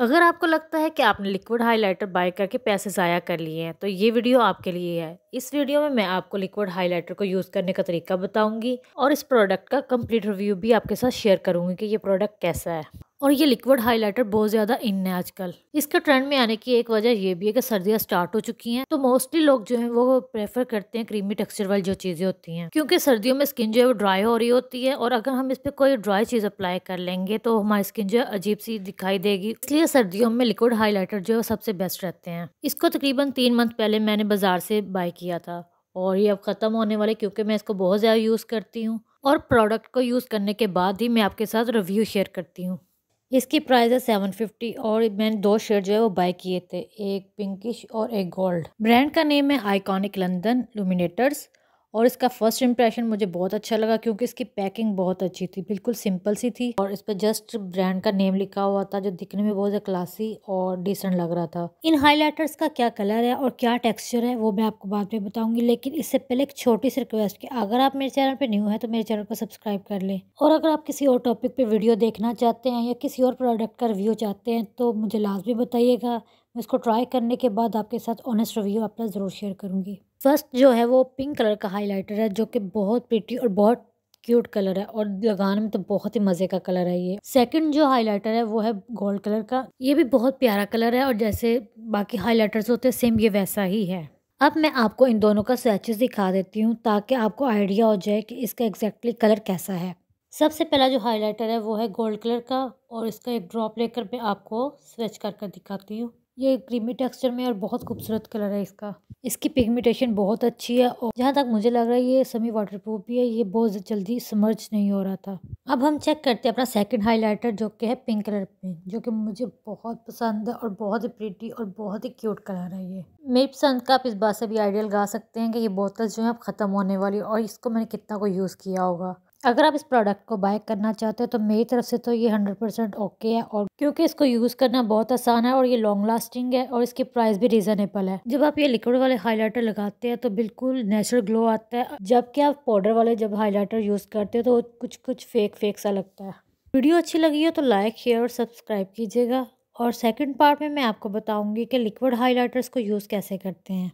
अगर आपको लगता है कि आपने लिक्विड हाइलाइटर बाय करके पैसे ज़ाया कर लिए हैं तो ये वीडियो आपके लिए है इस वीडियो में मैं आपको लिक्विड हाइलाइटर को यूज़ करने का तरीका बताऊंगी और इस प्रोडक्ट का कंप्लीट रिव्यू भी आपके साथ शेयर करूंगी कि ये प्रोडक्ट कैसा है और ये लिक्विड हाइलाइटर बहुत ज़्यादा इन है आजकल इसके ट्रेंड में आने की एक वजह ये भी है कि सर्दियाँ स्टार्ट हो चुकी हैं तो मोस्टली लोग जो है वो प्रेफर करते हैं क्रीमी टेक्सचर वाली जो चीज़ें होती हैं क्योंकि सर्दियों में स्किन जो है वो ड्राई हो रही होती है और अगर हम इस पर कोई ड्राई चीज़ अप्लाई कर लेंगे तो हमारी स्किन जो है अजीब सी दिखाई देगी इसलिए सर्दियों में लिक्विड हाईलाइटर जो है सबसे बेस्ट रहते हैं इसको तकरीबन तीन मंथ पहले मैंने बाज़ार से बाई किया था और ये अब ख़त्म होने वाले क्योंकि मैं इसको बहुत ज़्यादा यूज़ करती हूँ और प्रोडक्ट को यूज़ करने के बाद ही मैं आपके साथ रिव्यू शेयर करती हूँ इसकी प्राइस है सेवन फिफ्टी और मैंने दो शर्ट जो है वो बाय किए थे एक पिंकिश और एक गोल्ड ब्रांड का नेम है आइकॉनिक लंदन लुमिनेटर्स और इसका फर्स्ट इम्प्रेशन मुझे बहुत अच्छा लगा क्योंकि इसकी पैकिंग बहुत अच्छी थी बिल्कुल सिंपल सी थी और इस पर जस्ट ब्रांड का नेम लिखा हुआ था जो दिखने में बहुत क्लासी और डिसेंट लग रहा था इन हाईलाइटर्स का क्या कलर है और क्या टेक्सचर है वो मैं आपको बाद में बताऊंगी लेकिन इससे पहले एक छोटी सी रिक्वेस्ट की अगर आप मेरे चैनल पर न्यू है तो मेरे चैनल को सब्सक्राइब कर लें और अगर आप किसी और टॉपिक पर वीडियो देखना चाहते हैं या किसी और प्रोडक्ट का रिव्यू चाहते हैं तो मुझे लाजमी बताइएगा मैं इसको ट्राई करने के बाद आपके साथ ऑनेस्ट रिव्यू अपना ज़रूर शेयर करूँगी फर्स्ट जो है वो पिंक कलर का हाइलाइटर है जो कि बहुत प्रिटी और बहुत क्यूट कलर है और लगाने में तो बहुत ही मज़े का कलर है ये सेकंड जो हाइलाइटर है वो है गोल्ड कलर का ये भी बहुत प्यारा कलर है और जैसे बाकी हाइलाइटर्स होते हैं सेम ये वैसा ही है अब मैं आपको इन दोनों का स्वेचेस दिखा देती हूँ ताकि आपको आइडिया हो जाए कि इसका एग्जैक्टली कलर कैसा है सबसे पहला जो हाईलाइटर है वो है गोल्ड कलर का और इसका एक ड्रॉप लेकर मैं आपको स्वेच कर दिखाती हूँ ये क्रीमी टेक्सचर में और बहुत खूबसूरत कलर है इसका इसकी पिगमेंटेशन बहुत अच्छी है और जहाँ तक मुझे लग रहा है ये सेमी वाटर प्रूफ भी है ये बहुत जल्दी समर्ज नहीं हो रहा था अब हम चेक करते हैं अपना सेकंड हाइलाइटर जो कि है पिंक कलर में जो कि मुझे बहुत पसंद है और बहुत ही प्रिटी और बहुत ही क्यूट कलर है ये मेरी पसंद का आप इस बात से भी आइडिया लगा सकते हैं कि ये बोतल जो है अब ख़त्म होने वाली और इसको मैंने कितना को यूज़ किया होगा अगर आप इस प्रोडक्ट को बाय करना चाहते हो तो मेरी तरफ से तो ये हंड्रेड परसेंट ओके है और क्योंकि इसको यूज़ करना बहुत आसान है और ये लॉन्ग लास्टिंग है और इसकी प्राइस भी रीजनेबल है जब आप ये लिक्विड वाले हाईलाइटर लगाते हैं तो बिल्कुल नेचुरल ग्लो आता है जबकि आप पाउडर वाले जब हाईलाइटर यूज़ करते हो तो कुछ कुछ फेक फेक सा लगता है वीडियो अच्छी लगी हो तो लाइक शेयर और सब्सक्राइब कीजिएगा और सेकेंड पार्ट में मैं आपको बताऊँगी कि लिक्विड हाईलाइटर्स को यूज़ कैसे करते हैं